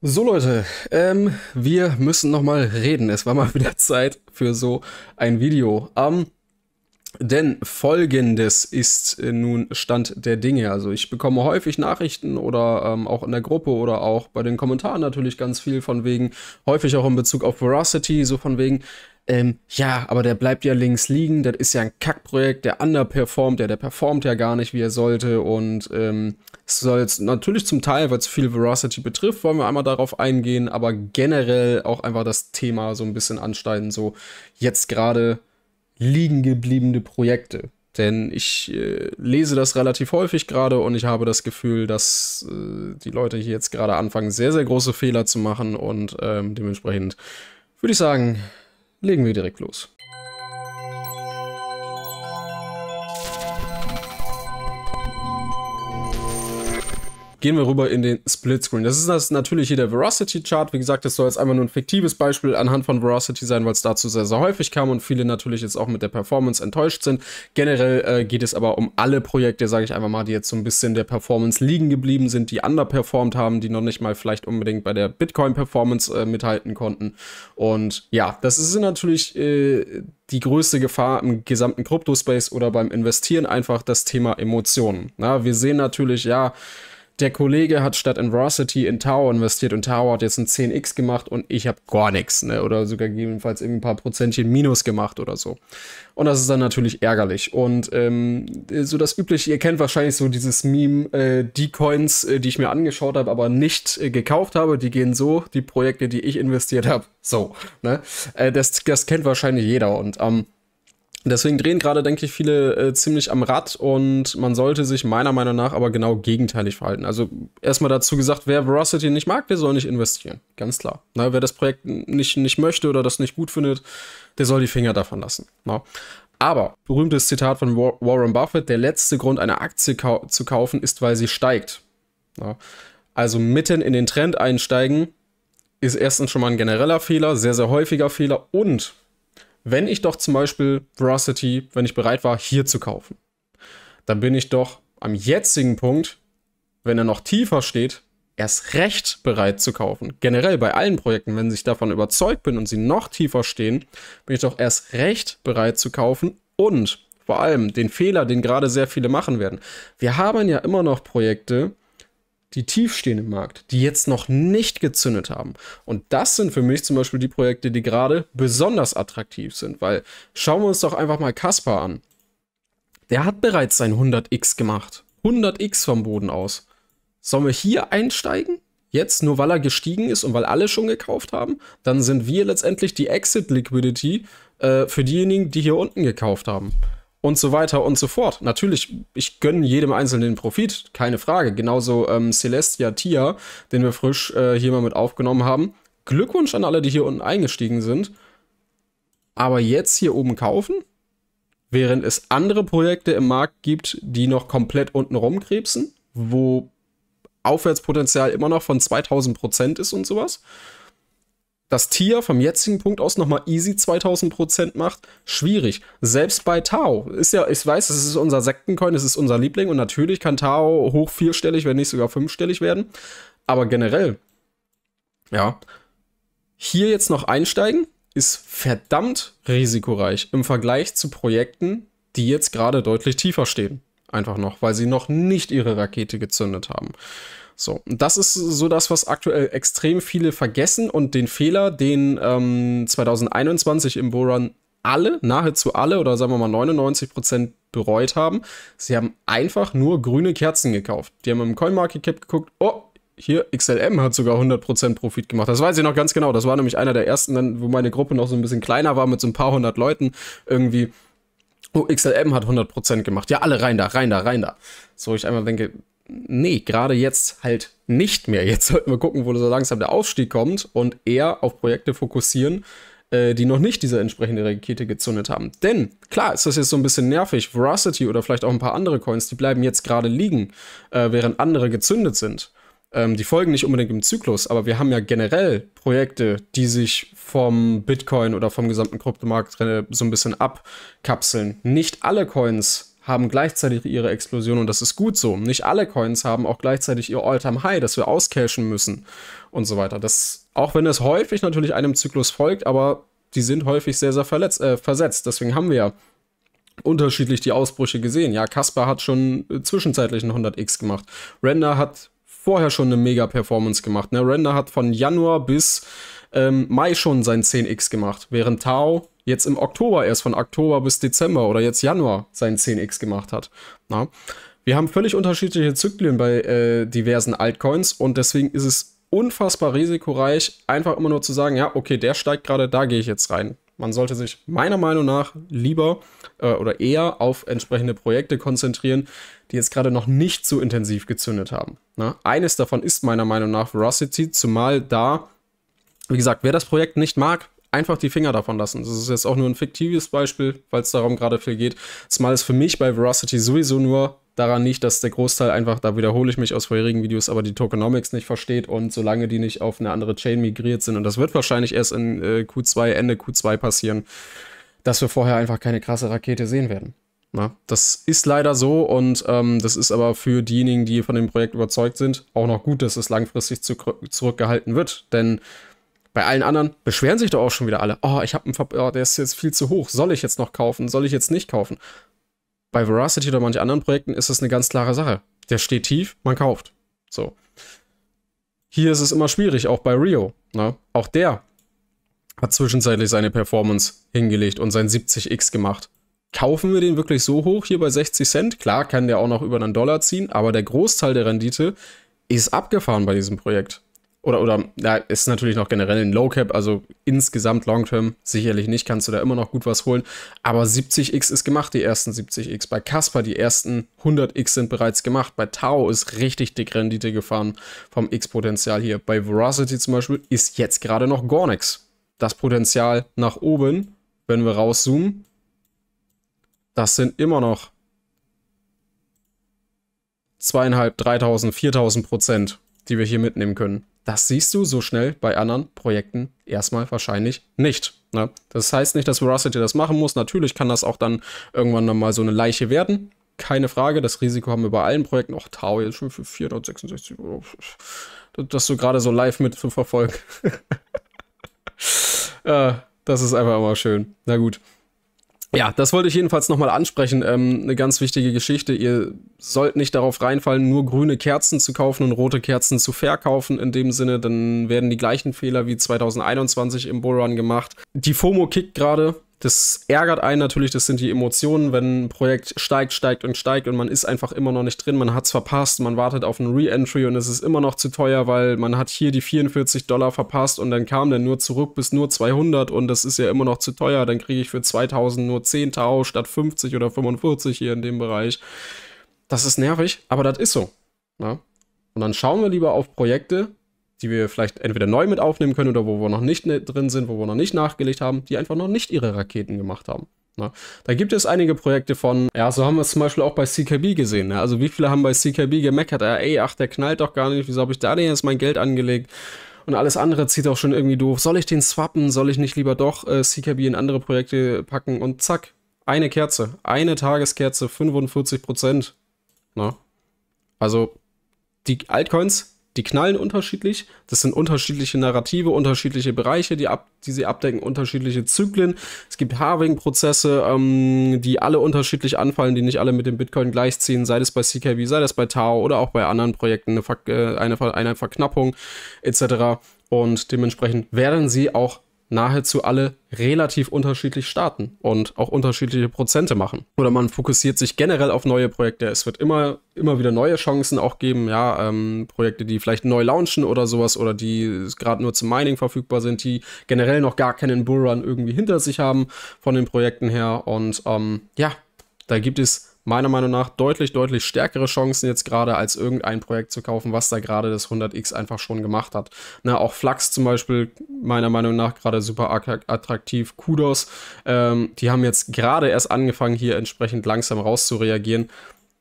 So Leute, ähm, wir müssen nochmal reden. Es war mal wieder Zeit für so ein Video. Ähm, denn folgendes ist äh, nun Stand der Dinge. Also ich bekomme häufig Nachrichten oder ähm, auch in der Gruppe oder auch bei den Kommentaren natürlich ganz viel von wegen, häufig auch in Bezug auf Veracity, so von wegen, ähm, ja, aber der bleibt ja links liegen, das ist ja ein Kackprojekt, der underperformt, der, der performt ja gar nicht, wie er sollte. Und ähm, es soll jetzt natürlich zum Teil, weil es viel Veracity betrifft, wollen wir einmal darauf eingehen, aber generell auch einfach das Thema so ein bisschen ansteigen. So jetzt gerade liegen gebliebene Projekte. Denn ich äh, lese das relativ häufig gerade und ich habe das Gefühl, dass äh, die Leute hier jetzt gerade anfangen, sehr, sehr große Fehler zu machen und ähm, dementsprechend würde ich sagen, legen wir direkt los. gehen wir rüber in den Split Screen. Das ist das natürlich hier der Verocity Chart. Wie gesagt, das soll jetzt einfach nur ein fiktives Beispiel anhand von Verocity sein, weil es dazu sehr, sehr häufig kam und viele natürlich jetzt auch mit der Performance enttäuscht sind. Generell äh, geht es aber um alle Projekte, sage ich einfach mal, die jetzt so ein bisschen der Performance liegen geblieben sind, die underperformed haben, die noch nicht mal vielleicht unbedingt bei der Bitcoin-Performance äh, mithalten konnten. Und ja, das ist natürlich äh, die größte Gefahr im gesamten Kryptospace oder beim Investieren einfach das Thema Emotionen. Na, wir sehen natürlich, ja, der Kollege hat statt in Varsity in Tower investiert und Tower hat jetzt ein 10x gemacht und ich habe gar nichts, ne? Oder sogar gegebenenfalls irgendwie ein paar Prozentchen Minus gemacht oder so. Und das ist dann natürlich ärgerlich. Und ähm, so das übliche, ihr kennt wahrscheinlich so dieses Meme, äh, die Coins, äh, die ich mir angeschaut habe, aber nicht äh, gekauft habe, die gehen so, die Projekte, die ich investiert habe, so. Ne? Äh, das, das kennt wahrscheinlich jeder. Und ähm, Deswegen drehen gerade, denke ich, viele äh, ziemlich am Rad und man sollte sich meiner Meinung nach aber genau gegenteilig verhalten. Also erstmal dazu gesagt, wer Veracity nicht mag, der soll nicht investieren. Ganz klar. Na, ne, wer das Projekt nicht, nicht möchte oder das nicht gut findet, der soll die Finger davon lassen. Na? Ne? Aber, berühmtes Zitat von Warren Buffett, der letzte Grund, eine Aktie kau zu kaufen, ist, weil sie steigt. Na? Ne? Also mitten in den Trend einsteigen, ist erstens schon mal ein genereller Fehler, sehr, sehr häufiger Fehler und wenn ich doch zum Beispiel Veracity, wenn ich bereit war, hier zu kaufen, dann bin ich doch am jetzigen Punkt, wenn er noch tiefer steht, erst recht bereit zu kaufen. Generell bei allen Projekten, wenn ich davon überzeugt bin und sie noch tiefer stehen, bin ich doch erst recht bereit zu kaufen und vor allem den Fehler, den gerade sehr viele machen werden. Wir haben ja immer noch Projekte, die tief im Markt, die jetzt noch nicht gezündet haben. Und das sind für mich zum Beispiel die Projekte, die gerade besonders attraktiv sind, weil schauen wir uns doch einfach mal Kaspar an. Der hat bereits sein 100x gemacht. 100x vom Boden aus. Sollen wir hier einsteigen? Jetzt, nur weil er gestiegen ist und weil alle schon gekauft haben, dann sind wir letztendlich die Exit Liquidity äh, für diejenigen, die hier unten gekauft haben und so weiter und so fort. Natürlich, ich gönne jedem Einzelnen Profit, keine Frage. Genauso ähm, Celestia Tia, den wir frisch äh, hier mal mit aufgenommen haben. Glückwunsch an alle, die hier unten eingestiegen sind. Aber jetzt hier oben kaufen, während es andere Projekte im Markt gibt, die noch komplett unten rumkrebsen, wo Aufwärtspotenzial immer noch von 2000% ist und sowas dass TIA vom jetzigen Punkt aus nochmal easy 2000% macht, schwierig. Selbst bei Tao ist ja, ich weiß, es ist unser Sektencoin, es ist unser Liebling und natürlich kann Tao hoch vierstellig, wenn nicht sogar fünfstellig werden. Aber generell, ja, hier jetzt noch einsteigen, ist verdammt risikoreich im Vergleich zu Projekten, die jetzt gerade deutlich tiefer stehen. Einfach noch, weil sie noch nicht ihre Rakete gezündet haben. So, das ist so das, was aktuell extrem viele vergessen und den Fehler, den ähm, 2021 im Boran alle, nahezu alle oder sagen wir mal 99 Prozent bereut haben. Sie haben einfach nur grüne Kerzen gekauft. Die haben im Coin Market Cap geguckt, oh, hier XLM hat sogar 100% Profit gemacht. Das weiß ich noch ganz genau. Das war nämlich einer der ersten, wo meine Gruppe noch so ein bisschen kleiner war mit so ein paar hundert Leuten irgendwie. Oh, XLM hat 100% gemacht. Ja, alle rein da, rein da, rein da. So, ich einmal denke, nee, gerade jetzt halt nicht mehr. Jetzt sollten wir gucken, wo so langsam der Ausstieg kommt und eher auf Projekte fokussieren, äh, die noch nicht diese entsprechende Rakete gezündet haben. Denn, klar, ist das jetzt so ein bisschen nervig. Veracity oder vielleicht auch ein paar andere Coins, die bleiben jetzt gerade liegen, äh, während andere gezündet sind. Ähm, die folgen nicht unbedingt im Zyklus, aber wir haben ja generell Projekte, die sich vom Bitcoin oder vom gesamten Kryptomarkt äh, so ein bisschen abkapseln. Nicht alle Coins haben gleichzeitig ihre Explosion und das ist gut so. Nicht alle Coins haben auch gleichzeitig ihr All-Time High, das wir auscashen müssen und so weiter. Das, auch wenn es häufig natürlich einem Zyklus folgt, aber die sind häufig sehr, sehr verletzt, äh, versetzt. Deswegen haben wir ja unterschiedlich die Ausbrüche gesehen. Ja, Casper hat schon äh, zwischenzeitlich einen 100x gemacht. Render hat vorher schon eine mega Performance gemacht. Ne? Render hat von Januar bis ähm, Mai schon sein 10x gemacht, während Tao jetzt im Oktober erst von Oktober bis Dezember oder jetzt Januar sein 10x gemacht hat. Na? Wir haben völlig unterschiedliche Zyklen bei äh, diversen Altcoins und deswegen ist es unfassbar risikoreich, einfach immer nur zu sagen, ja, okay, der steigt gerade, da gehe ich jetzt rein. Man sollte sich meiner Meinung nach lieber äh, oder eher auf entsprechende Projekte konzentrieren, die jetzt gerade noch nicht so intensiv gezündet haben. Na? Eines davon ist meiner Meinung nach Veracity, zumal da wie gesagt, wer das Projekt nicht mag, einfach die Finger davon lassen. Das ist jetzt auch nur ein fiktives Beispiel, weil es darum gerade viel geht. Zumal es für mich bei Veracity sowieso nur daran nicht, dass der Großteil einfach, da wiederhole ich mich aus vorherigen Videos, aber die Tokenomics nicht versteht und solange die nicht auf eine andere Chain migriert sind, und das wird wahrscheinlich erst in äh, Q2, Ende Q2 passieren, dass wir vorher einfach keine krasse Rakete sehen werden. Na, das ist leider so und ähm, das ist aber für diejenigen, die von dem Projekt überzeugt sind, auch noch gut, dass es langfristig zu zurückgehalten wird, denn bei allen anderen beschweren sich doch auch schon wieder alle. Oh, ich habe einen Verb oh, der ist jetzt viel zu hoch. Soll ich jetzt noch kaufen? Soll ich jetzt nicht kaufen? Bei Veracity oder manchen anderen Projekten ist das eine ganz klare Sache. Der steht tief, man kauft. So. Hier ist es immer schwierig, auch bei Rio. Ne? Auch der hat zwischenzeitlich seine Performance hingelegt und sein 70x gemacht. Kaufen wir den wirklich so hoch hier bei 60 Cent? Klar kann der auch noch über einen Dollar ziehen, aber der Großteil der Rendite ist abgefahren bei diesem Projekt oder, oder, ja, ist natürlich noch generell ein Low Cap, also insgesamt Long Term sicherlich nicht, kannst du da immer noch gut was holen. Aber 70x ist gemacht, die ersten 70x. Bei Casper, die ersten 100x sind bereits gemacht. Bei Tau ist richtig dick Rendite gefahren vom X-Potenzial hier. Bei Veracity zum Beispiel ist jetzt gerade noch Gornex. Das Potenzial nach oben, wenn wir rauszoomen, das sind immer noch zweieinhalb, 3000, 4000 Prozent, die wir hier mitnehmen können. Das siehst du so schnell bei anderen Projekten erstmal wahrscheinlich nicht. Ne? Das heißt nicht, dass Veracity das machen muss. Natürlich kann das auch dann irgendwann dann mal so eine Leiche werden. Keine Frage, das Risiko haben wir bei allen Projekten. Och, Tau jetzt schon für 466 Euro. Dass du gerade so live mit zu verfolgen. Äh, das ist einfach immer schön. Na gut. Ja, das wollte ich jedenfalls nochmal ansprechen. Ähm, eine ganz wichtige Geschichte. Ihr sollt nicht darauf reinfallen, nur grüne Kerzen zu kaufen und rote Kerzen zu verkaufen. In dem Sinne, dann werden die gleichen Fehler wie 2021 im Bullrun gemacht. Die FOMO kickt gerade das ärgert einen natürlich, das sind die Emotionen, wenn ein Projekt steigt, steigt und steigt und man ist einfach immer noch nicht drin, man hat es verpasst, man wartet auf einen Re-Entry und es ist immer noch zu teuer, weil man hat hier die 44 Dollar verpasst und dann kam der nur zurück bis nur 200 und das ist ja immer noch zu teuer, dann kriege ich für 2000 nur 10 Tau statt 50 oder 45 hier in dem Bereich. Das ist nervig, aber das ist so. Ja? Ne? Und dann schauen wir lieber auf Projekte, die wir vielleicht entweder neu mit aufnehmen können oder wo wir noch nicht ne, drin sind, wo wir noch nicht nachgelegt haben, die einfach noch nicht ihre Raketen gemacht haben. Ne? Da gibt es einige Projekte von, ja, so haben wir es zum Beispiel auch bei CKB gesehen. Ne? Also wie viele haben bei CKB gemeckert, ja, äh, ey, ach, der knallt doch gar nicht, wieso habe ich da denn jetzt mein Geld angelegt? und alles andere zieht auch schon irgendwie doof. Soll ich den swappen? Soll ich nicht lieber doch äh, CKB in andere Projekte packen? Und zack, eine Kerze, eine Tageskerze, 45 Prozent. Ne? Also, die Altcoins die knallen unterschiedlich. Das sind unterschiedliche Narrative, unterschiedliche Bereiche, die, ab, die sie abdecken, unterschiedliche Zyklen. Es gibt Harving-Prozesse, ähm, die alle unterschiedlich anfallen, die nicht alle mit dem Bitcoin gleichziehen, sei das bei CKV, sei das bei Tao oder auch bei anderen Projekten eine, Ver äh, eine, Ver eine Verknappung etc. Und dementsprechend werden sie auch nahezu alle relativ unterschiedlich starten und auch unterschiedliche Prozente machen. Oder man fokussiert sich generell auf neue Projekte. Es wird immer, immer wieder neue Chancen auch geben, ja, ähm, Projekte, die vielleicht neu launchen oder sowas oder die gerade nur zum Mining verfügbar sind, die generell noch gar keinen Bullrun irgendwie hinter sich haben von den Projekten her. Und ähm, ja, da gibt es meiner Meinung nach deutlich, deutlich stärkere Chancen jetzt gerade als irgendein Projekt zu kaufen, was da gerade das 100x einfach schon gemacht hat. Ne, auch Flux zum Beispiel, meiner Meinung nach gerade super attraktiv. Kudos, ähm, die haben jetzt gerade erst angefangen, hier entsprechend langsam rauszureagieren.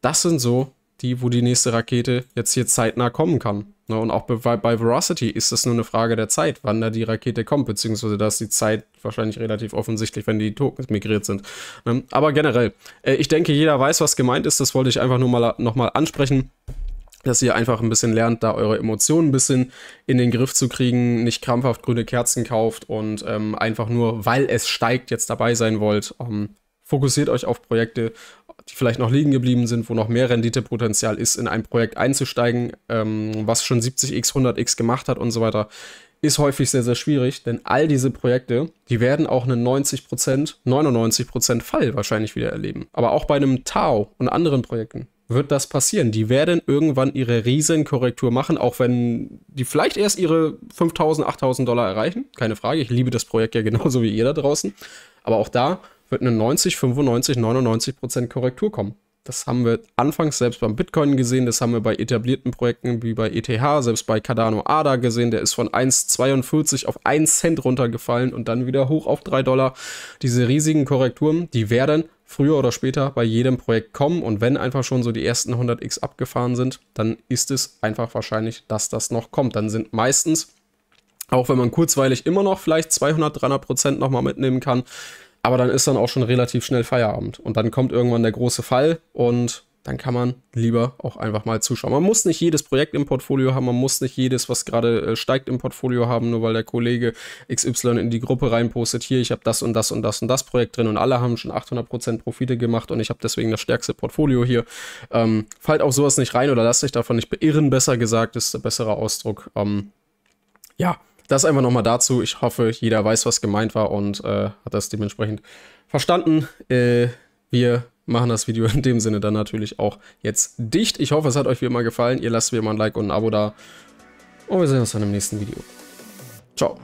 Das sind so die, wo die nächste Rakete jetzt hier zeitnah kommen kann. Ne, und auch bei, bei Verocity ist das nur eine Frage der Zeit, wann da die Rakete kommt, beziehungsweise da ist die Zeit wahrscheinlich relativ offensichtlich, wenn die Tokens migriert sind. Ne, aber generell, äh, ich denke, jeder weiß, was gemeint ist. Das wollte ich einfach nur mal nochmal ansprechen dass ihr einfach ein bisschen lernt, da eure Emotionen ein bisschen in den Griff zu kriegen, nicht krampfhaft grüne Kerzen kauft und ähm, einfach nur, weil es steigt, jetzt dabei sein wollt. Ähm, fokussiert euch auf Projekte, die vielleicht noch liegen geblieben sind, wo noch mehr Renditepotenzial ist, in ein Projekt einzusteigen, ähm, was schon 70x, 100x gemacht hat und so weiter, ist häufig sehr, sehr schwierig, denn all diese Projekte, die werden auch einen 90%, 99% Fall wahrscheinlich wieder erleben. Aber auch bei einem Tau und anderen Projekten wird das passieren. Die werden irgendwann ihre Riesenkorrektur machen, auch wenn die vielleicht erst ihre 5000, 8000 Dollar erreichen. Keine Frage, ich liebe das Projekt ja genauso wie ihr da draußen. Aber auch da wird eine 90, 95, 99 Prozent Korrektur kommen. Das haben wir anfangs selbst beim Bitcoin gesehen, das haben wir bei etablierten Projekten wie bei ETH, selbst bei Cardano ADA gesehen, der ist von 1,42 auf 1 Cent runtergefallen und dann wieder hoch auf 3 Dollar. Diese riesigen Korrekturen, die werden früher oder später bei jedem Projekt kommen und wenn einfach schon so die ersten 100x abgefahren sind, dann ist es einfach wahrscheinlich, dass das noch kommt. Dann sind meistens, auch wenn man kurzweilig immer noch vielleicht 200, 300 Prozent nochmal mitnehmen kann, aber dann ist dann auch schon relativ schnell Feierabend. Und dann kommt irgendwann der große Fall und dann kann man lieber auch einfach mal zuschauen. Man muss nicht jedes Projekt im Portfolio haben, man muss nicht jedes, was gerade äh, steigt im Portfolio haben, nur weil der Kollege XY in die Gruppe reinpostet, hier, ich habe das und das und das und das Projekt drin und alle haben schon 800% Profite gemacht und ich habe deswegen das stärkste Portfolio hier. Ähm, fallt auch sowas nicht rein oder lasst euch davon nicht beirren, besser gesagt, ist der bessere Ausdruck. Ähm, ja, das einfach nochmal dazu. Ich hoffe, jeder weiß, was gemeint war und äh, hat das dementsprechend verstanden. Äh, wir machen das Video in dem Sinne dann natürlich auch jetzt dicht. Ich hoffe, es hat euch wie immer gefallen. Ihr lasst wie immer ein Like und ein Abo da. Und wir sehen uns dann im nächsten Video. Ciao.